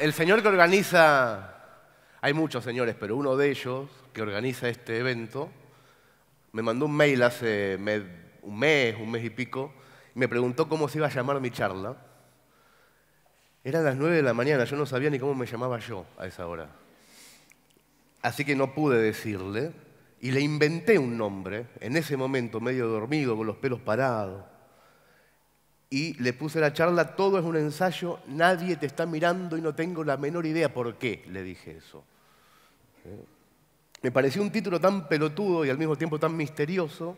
el, señor que organiza, hay muchos señores, pero uno de ellos que organiza este evento, me mandó un mail hace un mes, un mes y pico, y me preguntó cómo se iba a llamar mi charla. Eran las nueve de la mañana, yo no sabía ni cómo me llamaba yo a esa hora. Así que no pude decirle y le inventé un nombre, en ese momento medio dormido, con los pelos parados y le puse la charla, todo es un ensayo, nadie te está mirando y no tengo la menor idea por qué le dije eso. Me pareció un título tan pelotudo y al mismo tiempo tan misterioso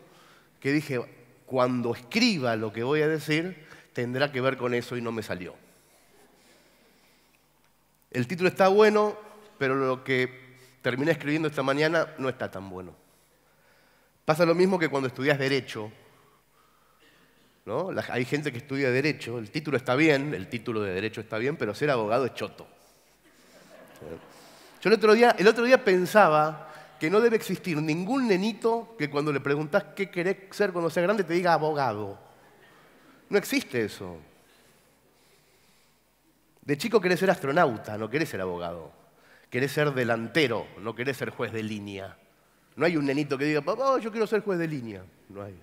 que dije, cuando escriba lo que voy a decir, tendrá que ver con eso y no me salió. El título está bueno, pero lo que terminé escribiendo esta mañana no está tan bueno. Pasa lo mismo que cuando estudias derecho hay gente que estudia derecho, el título está bien, el título de derecho está bien, pero ser abogado es choto. Yo el otro día, el otro día pensaba que no debe existir ningún nenito que cuando le preguntas qué querés ser cuando sea grande te diga abogado. No existe eso. De chico querés ser astronauta, no querés ser abogado. Querés ser delantero, no querés ser juez de línea. No hay un nenito que diga, papá, yo quiero ser juez de línea. No hay.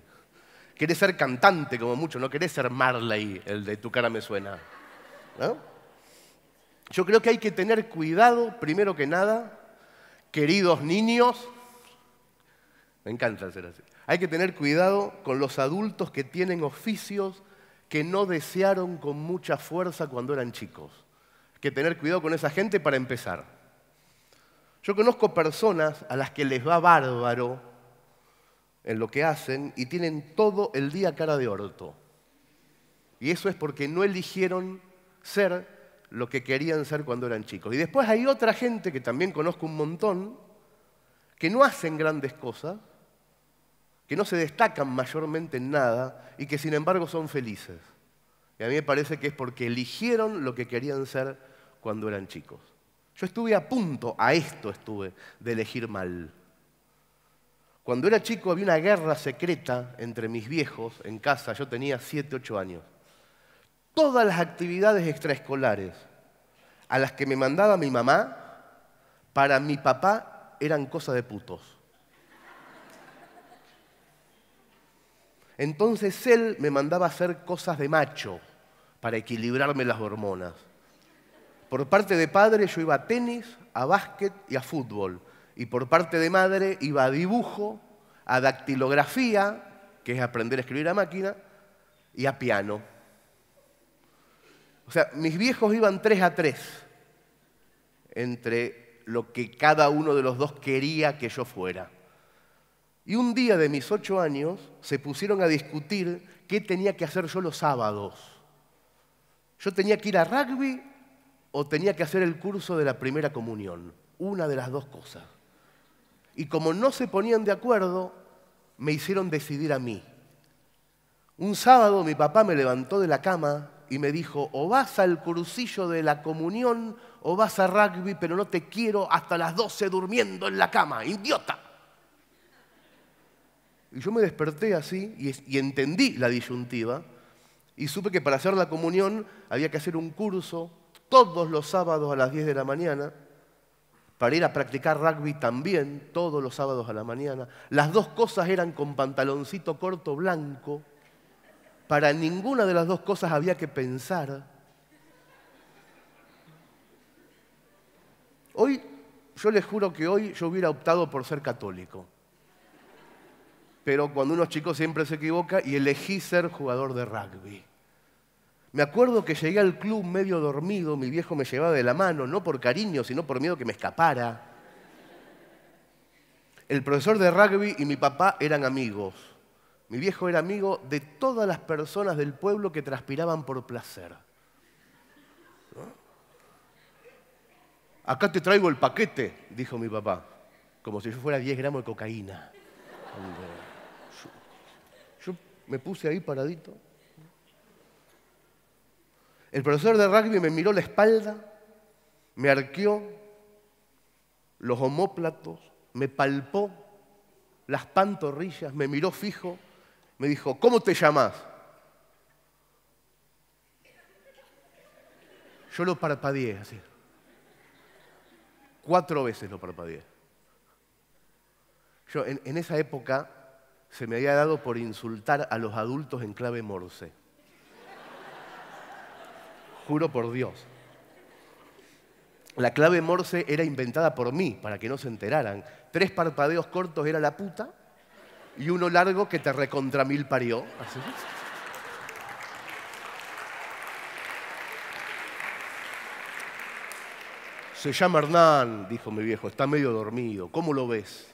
Querés ser cantante como mucho, no querés ser Marley, el de tu cara me suena. Yo creo que hay que tener cuidado, primero que nada, queridos niños, me encanta ser así, hay que tener cuidado con los adultos que tienen oficios que no desearon con mucha fuerza cuando eran chicos. Hay que tener cuidado con esa gente para empezar. Yo conozco personas a las que les va bárbaro en lo que hacen y tienen todo el día cara de orto. Y eso es porque no eligieron ser lo que querían ser cuando eran chicos. Y después hay otra gente que también conozco un montón, que no hacen grandes cosas, que no se destacan mayormente en nada y que sin embargo son felices. Y a mí me parece que es porque eligieron lo que querían ser cuando eran chicos. Yo estuve a punto, a esto estuve, de elegir mal. Cuando era chico había una guerra secreta entre mis viejos en casa, yo tenía 7, 8 años. Todas las actividades extraescolares a las que me mandaba mi mamá, para mi papá eran cosas de putos. Entonces él me mandaba hacer cosas de macho para equilibrarme las hormonas. Por parte de padre yo iba a tenis, a básquet y a fútbol y por parte de madre iba a dibujo, a dactilografía, que es aprender a escribir a máquina, y a piano. O sea, mis viejos iban tres a tres entre lo que cada uno de los dos quería que yo fuera. Y un día de mis ocho años se pusieron a discutir qué tenía que hacer yo los sábados. Yo tenía que ir a rugby o tenía que hacer el curso de la primera comunión. Una de las dos cosas. Y como no se ponían de acuerdo, me hicieron decidir a mí. Un sábado mi papá me levantó de la cama y me dijo, o vas al crucillo de la comunión o vas a rugby, pero no te quiero hasta las 12 durmiendo en la cama, idiota. Y yo me desperté así y, entendí la disyuntiva y supe que para hacer la comunión había que hacer un curso todos los sábados a las 10 de la mañana para ir a practicar rugby también todos los sábados a la mañana. Las dos cosas eran con pantaloncito corto blanco. Para ninguna de las dos cosas había que pensar. Hoy, yo les juro que hoy yo hubiera optado por ser católico. Pero cuando unos chicos siempre se equivoca y elegí ser jugador de rugby. Me acuerdo que llegué al club medio dormido, mi viejo me llevaba de la mano, no por cariño, sino por miedo que me escapara. El profesor de rugby y mi papá eran amigos. Mi viejo era amigo de todas las personas del pueblo que transpiraban por placer. Acá te traigo el paquete, dijo mi papá, como si yo fuera 10 gramos de cocaína. Yo me puse ahí paradito el profesor de rugby me miró la espalda, me arqueó los homóplatos, me palpó las pantorrillas, me miró fijo, me dijo, ¿cómo te llamas? Yo lo parpadeé así. Cuatro veces lo parpadeé. Yo en esa época se me había dado por insultar a los adultos en clave morse. Juro por Dios. La clave Morse era inventada por mí, para que no se enteraran. Tres parpadeos cortos era la puta y uno largo que te recontra mil parió. Se llama Hernán, dijo mi viejo, está medio dormido. ¿Cómo lo ves?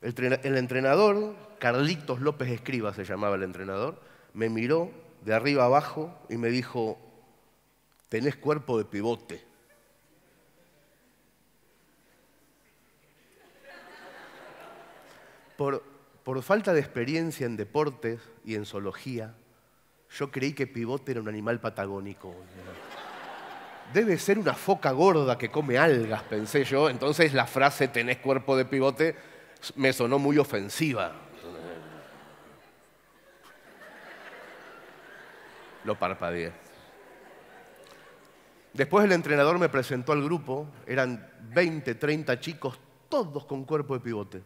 El, entrenador, Carlitos López Escriba se llamaba el entrenador, me miró de arriba abajo y me dijo, tenés cuerpo de pivote. Por, falta de experiencia en deportes y en zoología, yo creí que pivote era un animal patagónico. Debe ser una foca gorda que come algas, pensé yo. Entonces la frase tenés cuerpo de pivote me sonó muy ofensiva. lo parpadeé. Después el entrenador me presentó al grupo, eran 20, 30 chicos, todos con cuerpo de pivote.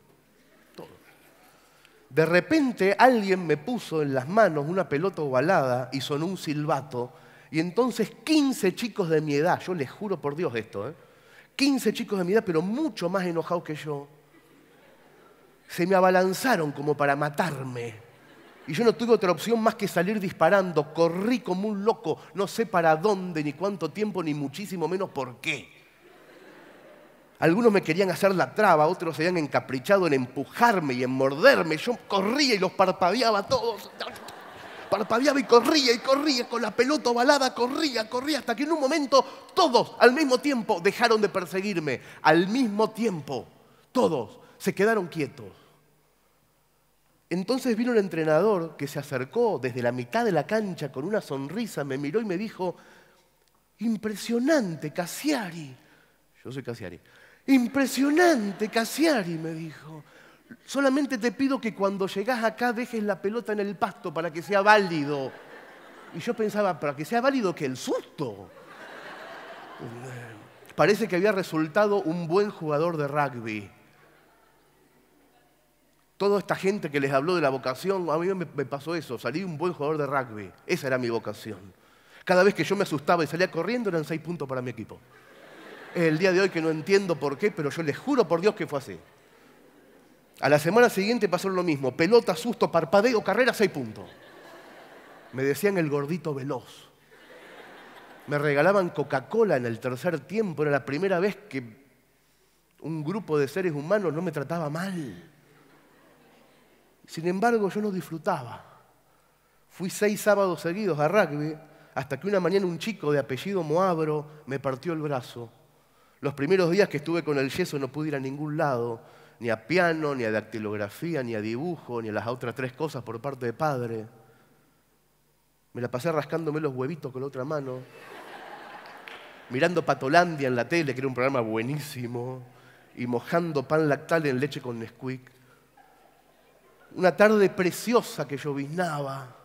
De repente alguien me puso en las manos una pelota ovalada y sonó un silbato. Y entonces 15 chicos de mi edad, yo les juro por Dios esto, ¿eh? 15 chicos de mi edad, pero mucho más enojados que yo, se me abalanzaron como para matarme y yo no tuve otra opción más que salir disparando. Corrí como un loco, no sé para dónde, ni cuánto tiempo, ni muchísimo menos por qué. Algunos me querían hacer la traba, otros se habían encaprichado en empujarme y en morderme. Yo corría y los parpadeaba todos. Parpadeaba y corría y corría, con la pelota ovalada corría, corría, hasta que en un momento todos al mismo tiempo dejaron de perseguirme. Al mismo tiempo, todos se quedaron quietos. Entonces vino el entrenador que se acercó desde la mitad de la cancha con una sonrisa, me miró y me dijo, impresionante, Casiari. Yo soy Casiari. Impresionante, Casiari, me dijo. Solamente te pido que cuando llegas acá dejes la pelota en el pasto para que sea válido. Y yo pensaba, para que sea válido, que el susto. Parece que había resultado un buen jugador de rugby. Toda esta gente que les habló de la vocación, a mí me, pasó eso, salí un buen jugador de rugby, esa era mi vocación. Cada vez que yo me asustaba y salía corriendo eran seis puntos para mi equipo. El día de hoy que no entiendo por qué, pero yo les juro por Dios que fue así. A la semana siguiente pasó lo mismo, pelota, susto, parpadeo, carrera, seis puntos. Me decían el gordito veloz. Me regalaban Coca-Cola en el tercer tiempo, era la primera vez que un grupo de seres humanos no me trataba mal. Sin embargo, yo no disfrutaba. Fui seis sábados seguidos a rugby hasta que una mañana un chico de apellido Moabro me partió el brazo. Los primeros días que estuve con el yeso no pude ir a ningún lado, ni a piano, ni a dactilografía, ni a dibujo, ni a las otras tres cosas por parte de padre. Me la pasé rascándome los huevitos con la otra mano, mirando Patolandia en la tele, que era un programa buenísimo, y mojando pan lactal en leche con Nesquik una tarde preciosa que lloviznaba,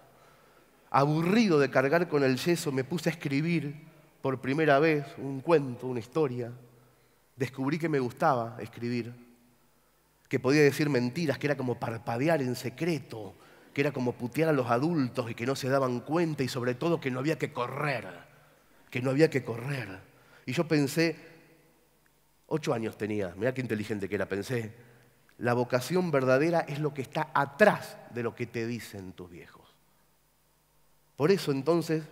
aburrido de cargar con el yeso, me puse a escribir por primera vez un cuento, una historia. Descubrí que me gustaba escribir, que podía decir mentiras, que era como parpadear en secreto, que era como putear a los adultos y que no se daban cuenta y sobre todo que no había que correr, que no había que correr. Y yo pensé, ocho años tenía, mirá qué inteligente que era, pensé, la vocación verdadera es lo que está atrás de lo que te dicen tus viejos. Por eso entonces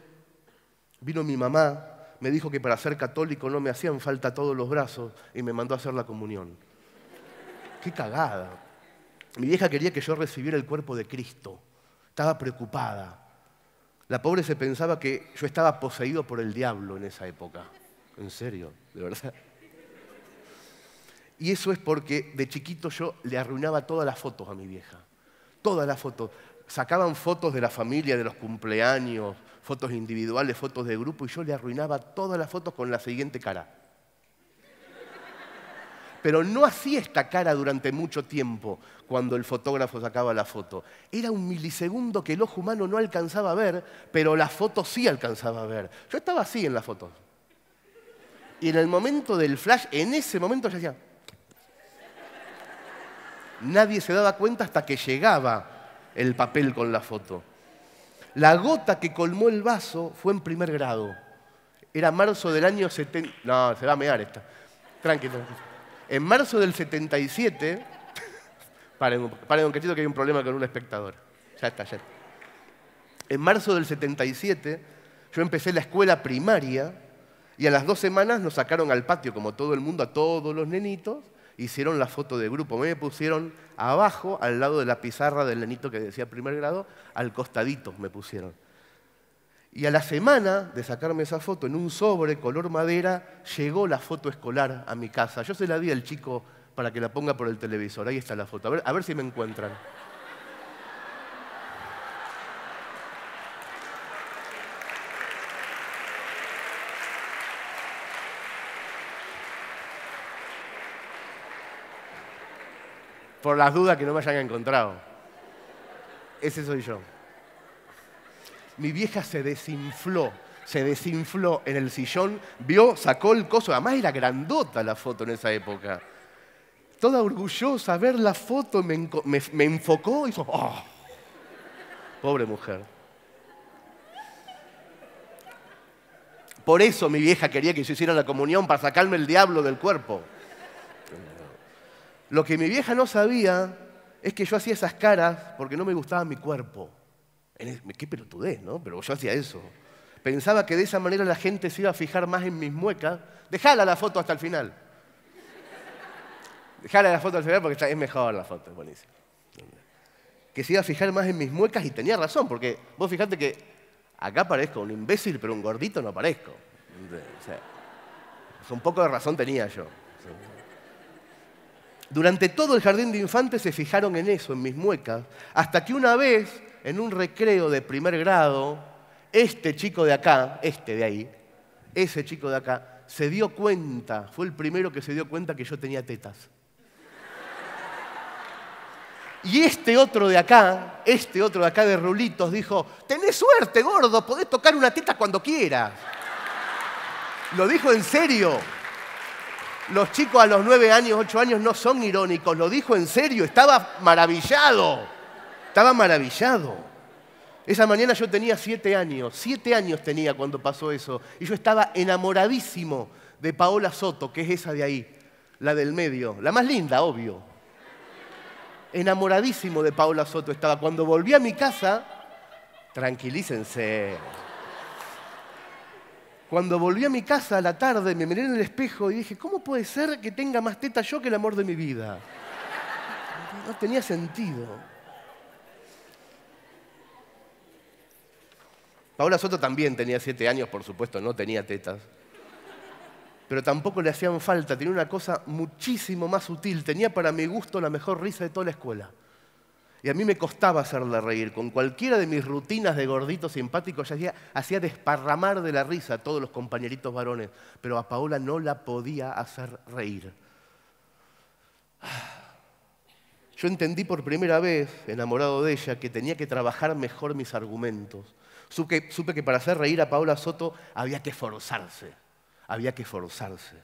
vino mi mamá, me dijo que para ser católico no me hacían falta todos los brazos y me mandó a hacer la comunión. ¡Qué cagada! Mi vieja quería que yo recibiera el cuerpo de Cristo. Estaba preocupada. La pobre se pensaba que yo estaba poseído por el diablo en esa época. En serio, de verdad. Y eso es porque de chiquito yo le arruinaba todas las fotos a mi vieja. Todas las fotos. Sacaban fotos de la familia, de los cumpleaños, fotos individuales, fotos de grupo, y yo le arruinaba todas las fotos con la siguiente cara. Pero no hacía esta cara durante mucho tiempo cuando el fotógrafo sacaba la foto. Era un milisegundo que el ojo humano no alcanzaba a ver, pero la foto sí alcanzaba a ver. Yo estaba así en la foto. Y en el momento del flash, en ese momento yo decía, Nadie se daba cuenta hasta que llegaba el papel con la foto. La gota que colmó el vaso fue en primer grado. Era marzo del año 70. No, se va a mear esta. Tranquilo. En marzo del 77. paren, paren un cachito que hay un problema con un espectador. Ya está, ya está. En marzo del 77, yo empecé la escuela primaria y a las dos semanas nos sacaron al patio, como todo el mundo, a todos los nenitos, hicieron la foto de grupo. me pusieron abajo, al lado de la pizarra del lenito que decía primer grado, al costadito me pusieron. Y a la semana de sacarme esa foto en un sobre color madera, llegó la foto escolar a mi casa. Yo se la di al chico para que la ponga por el televisor. Ahí está la foto. a ver si me encuentran. por las dudas que no me hayan encontrado. Ese soy yo. Mi vieja se desinfló, se desinfló en el sillón, vio, sacó el coso, además era grandota la foto en esa época. Toda orgullosa, ver la foto me, enfocó y hizo, oh. Pobre mujer. Por eso mi vieja quería que yo hiciera la comunión, para sacarme el diablo del cuerpo. Lo que mi vieja no sabía es que yo hacía esas caras porque no me gustaba mi cuerpo. Qué pelotudez, ¿no? Pero yo hacía eso. Pensaba que de esa manera la gente se iba a fijar más en mis muecas. Dejala la foto hasta el final. Dejala la foto el final porque es mejor la foto, es buenísimo. Que se iba a fijar más en mis muecas y tenía razón, porque vos fijate que acá parezco un imbécil, pero un gordito no parezco. O sea, un poco de razón tenía yo. Durante todo el jardín de infantes se fijaron en eso, en mis muecas, hasta que una vez, en un recreo de primer grado, este chico de acá, este de ahí, ese chico de acá, se dio cuenta, fue el primero que se dio cuenta que yo tenía tetas. Y este otro de acá, este otro de acá de Rulitos, dijo, tenés suerte, gordo, podés tocar una teta cuando quieras. Lo dijo en serio. Los chicos a los nueve años, ocho años no son irónicos, lo dijo en serio, estaba maravillado. Estaba maravillado. Esa mañana yo tenía siete años, Siete años tenía cuando pasó eso. Y yo estaba enamoradísimo de Paola Soto, que es esa de ahí, la del medio, la más linda, obvio. Enamoradísimo de Paola Soto estaba. Cuando volví a mi casa, tranquilícense. Cuando volví a mi casa a la tarde, me miré en el espejo y dije, ¿cómo puede ser que tenga más tetas yo que el amor de mi vida? No tenía sentido. Paula Soto también tenía siete años, por supuesto, no tenía tetas. Pero tampoco le hacían falta, tenía una cosa muchísimo más sutil, tenía para mi gusto la mejor risa de toda la escuela. Y a mí me costaba hacerla reír. Con cualquiera de mis rutinas de gordito simpático hacía, desparramar de la risa a todos los compañeritos varones. Pero a Paola no la podía hacer reír. Yo entendí por primera vez, enamorado de ella, que tenía que trabajar mejor mis argumentos. Supe, supe que para hacer reír a Paola Soto había que forzarse. Había que forzarse.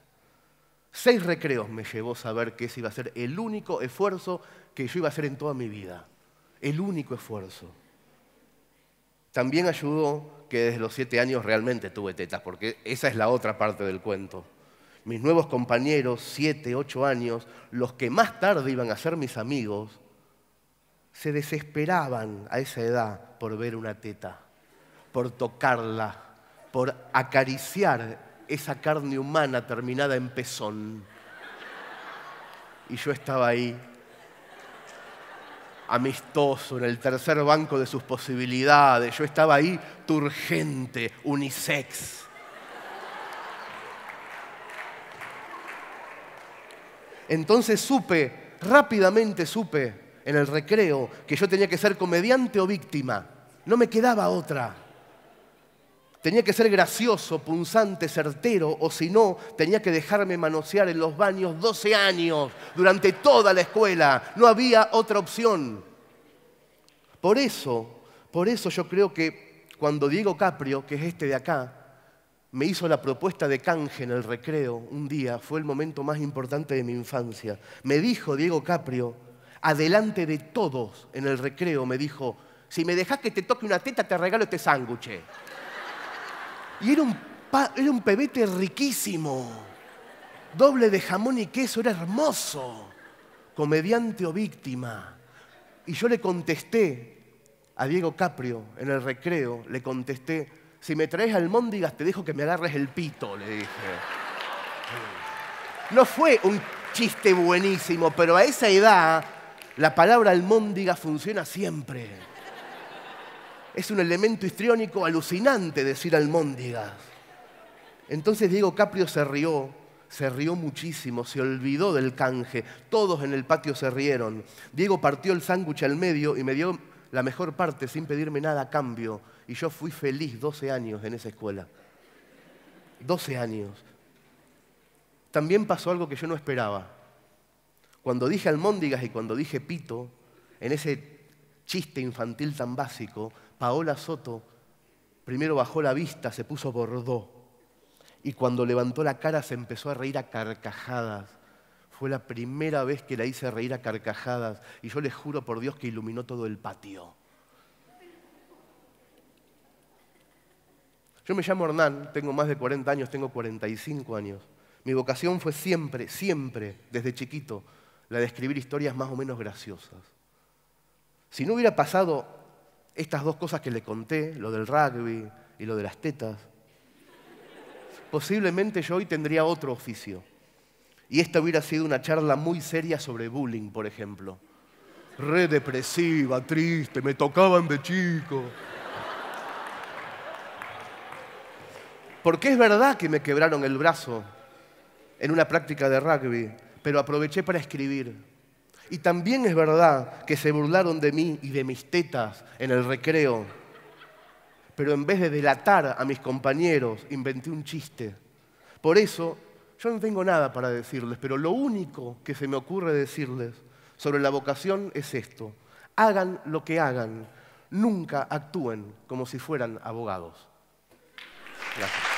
Seis recreos me llevó a saber que ese iba a ser el único esfuerzo que yo iba a hacer en toda mi vida. El único esfuerzo. También ayudó que desde los siete años realmente tuve tetas, porque esa es la otra parte del cuento. Mis nuevos compañeros, siete, ocho años, los que más tarde iban a ser mis amigos, se desesperaban a esa edad por ver una teta, por tocarla, por acariciar esa carne humana terminada en pezón. Y yo estaba ahí, amistoso, en el tercer banco de sus posibilidades. Yo estaba ahí, turgente, unisex. Entonces supe, rápidamente supe, en el recreo, que yo tenía que ser comediante o víctima. No me quedaba otra. Tenía que ser gracioso, punzante, certero, o si no, tenía que dejarme manosear en los baños 12 años, durante toda la escuela. No había otra opción. Por eso, por eso yo creo que cuando Diego Caprio, que es este de acá, me hizo la propuesta de canje en el recreo un día, fue el momento más importante de mi infancia. Me dijo Diego Caprio, adelante de todos en el recreo, me dijo, si me dejas que te toque una teta, te regalo este sándwich. Y era un, pebete riquísimo, doble de jamón y queso, era hermoso, comediante o víctima. Y yo le contesté a Diego Caprio en el recreo, le contesté, si me traes almóndigas te dejo que me agarres el pito, le dije. No fue un chiste buenísimo, pero a esa edad la palabra almóndiga funciona siempre es un elemento histriónico alucinante decir almóndigas. Entonces Diego Caprio se rió, se rió muchísimo, se olvidó del canje. Todos en el patio se rieron. Diego partió el sándwich al medio y me dio la mejor parte sin pedirme nada a cambio. Y yo fui feliz 12 años en esa escuela. 12 años. También pasó algo que yo no esperaba. Cuando dije almóndigas y cuando dije pito, en ese chiste infantil tan básico, Paola Soto primero bajó la vista, se puso bordó. Y cuando levantó la cara se empezó a reír a carcajadas. Fue la primera vez que la hice reír a carcajadas. Y yo le juro por Dios que iluminó todo el patio. Yo me llamo Hernán, tengo más de 40 años, tengo 45 años. Mi vocación fue siempre, siempre, desde chiquito, la de escribir historias más o menos graciosas. Si no hubiera pasado estas dos cosas que le conté, lo del rugby y lo de las tetas, posiblemente yo hoy tendría otro oficio. Y esta hubiera sido una charla muy seria sobre bullying, por ejemplo. Re depresiva, triste, me tocaban de chico. Porque es verdad que me quebraron el brazo en una práctica de rugby, pero aproveché para escribir. Y también es verdad que se burlaron de mí y de mis tetas en el recreo. Pero en vez de delatar a mis compañeros, inventé un chiste. Por eso, yo no tengo nada para decirles, pero lo único que se me ocurre decirles sobre la vocación es esto. Hagan lo que hagan, nunca actúen como si fueran abogados. Gracias.